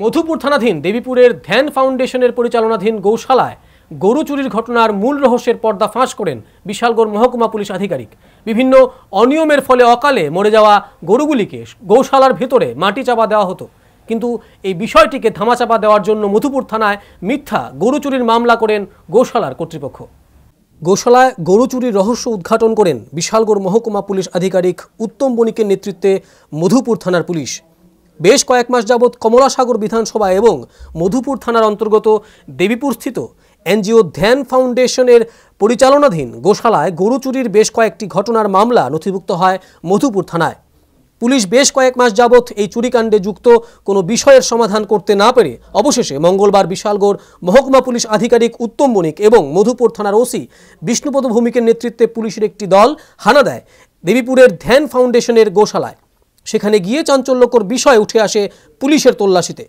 মধুপুর থানাধীন দেবীপুরের ধ্যান ফাউন্ডেশনের পরিচালনাধীন গৌশালায় গরু চুরির ঘটনার মূল রহস্যের পর্দা ফাঁস করেন বিশালগড় মহকুমা পুলিশ আধিকারিক বিভিন্ন অনিয়মের ফলে অকালে মরে যাওয়া গরুগুলিকে গৌশালার ভেতরে মাটি চাপা দেওয়া হতো কিন্তু এই বিষয়টিকে ধামাচাপা দেওয়ার জন্য মধুপুর থানায় মিথ্যা গরু চুরির মামলা করেন গৌশালার কর্তৃপক্ষ গোশালায় গরু চুরির রহস্য উদ্ঘাটন করেন বিশালগড় মহকুমা পুলিশ আধিকারিক উত্তম বণিকের নেতৃত্বে মধুপুর থানার পুলিশ বেশ কয়েক মাস যাবৎ কমলাসাগর বিধানসভা এবং মধুপুর থানার অন্তর্গত দেবীপুরস্থিত এনজিও ধ্যান ফাউন্ডেশনের পরিচালনাধীন গোশালায় গরু চুরির বেশ কয়েকটি ঘটনার মামলা নথিভুক্ত হয় মধুপুর থানায় পুলিশ বেশ কয়েক মাস যাবৎ এই চুরিকাণ্ডে যুক্ত কোনো বিষয়ের সমাধান করতে না পেরে অবশেষে মঙ্গলবার বিশালগড় মহকুমা পুলিশ আধিকারিক উত্তম বণিক এবং মধুপুর থানার ওসি বিষ্ণুপদ ভূমিকের নেতৃত্বে পুলিশের একটি দল হানা দেয় দেবীপুরের ধ্যান ফাউন্ডেশনের গোশালায় সেখানে গিয়ে চাঞ্চল্যকর বিষয় উঠে আসে পুলিশের তল্লাশিতে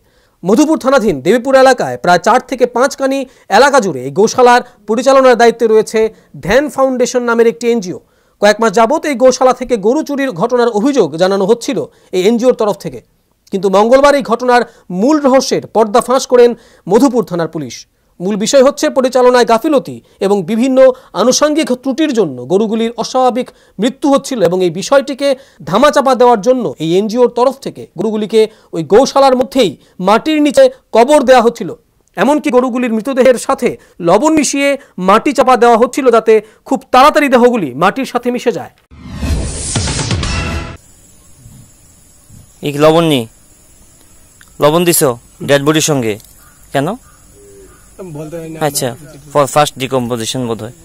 মধুপুর থানাধীন দেবীপুর এলাকায় প্রায় চার থেকে পাঁচখানি এলাকা জুড়ে এই গোশালার পরিচালনার দায়িত্বে রয়েছে ধ্যান ফাউন্ডেশন নামের একটি এনজিও কয়েক মাস যাবৎ এই গোশালা থেকে গরু চুরির ঘটনার অভিযোগ জানানো হচ্ছিল এই এনজিওর তরফ থেকে কিন্তু মঙ্গলবার এই ঘটনার মূল রহস্যের পর্দা ফাঁস করেন মধুপুর থানার পুলিশ মূল বিষয় হচ্ছে পরিচালনায় গাফিলতি এবং বিভিন্ন আনুষঙ্গিক ত্রুটির জন্য গরুগুলির অস্বাভাবিক মৃত্যু হচ্ছিল এবং এই বিষয়টিকে ধামাচাপা দেওয়ার জন্য এই এনজিওর তরফ থেকে গরুগুলিকে ওই গৌশালার মধ্যেই মাটির নিচে কবর দেওয়া হচ্ছিল এমনকি গরুগুলির মৃতদেহের সাথে লবণ মিশিয়ে মাটি চাপা দেওয়া হচ্ছিল যাতে খুব তাড়াতাড়ি দেহগুলি মাটির সাথে মিশে যায় লবণ নি লবণ দিছ ডেড বডির সঙ্গে কেন আচ্ছা ফর ফার্স্ট ডিকম্পোজিশন বোধ হয়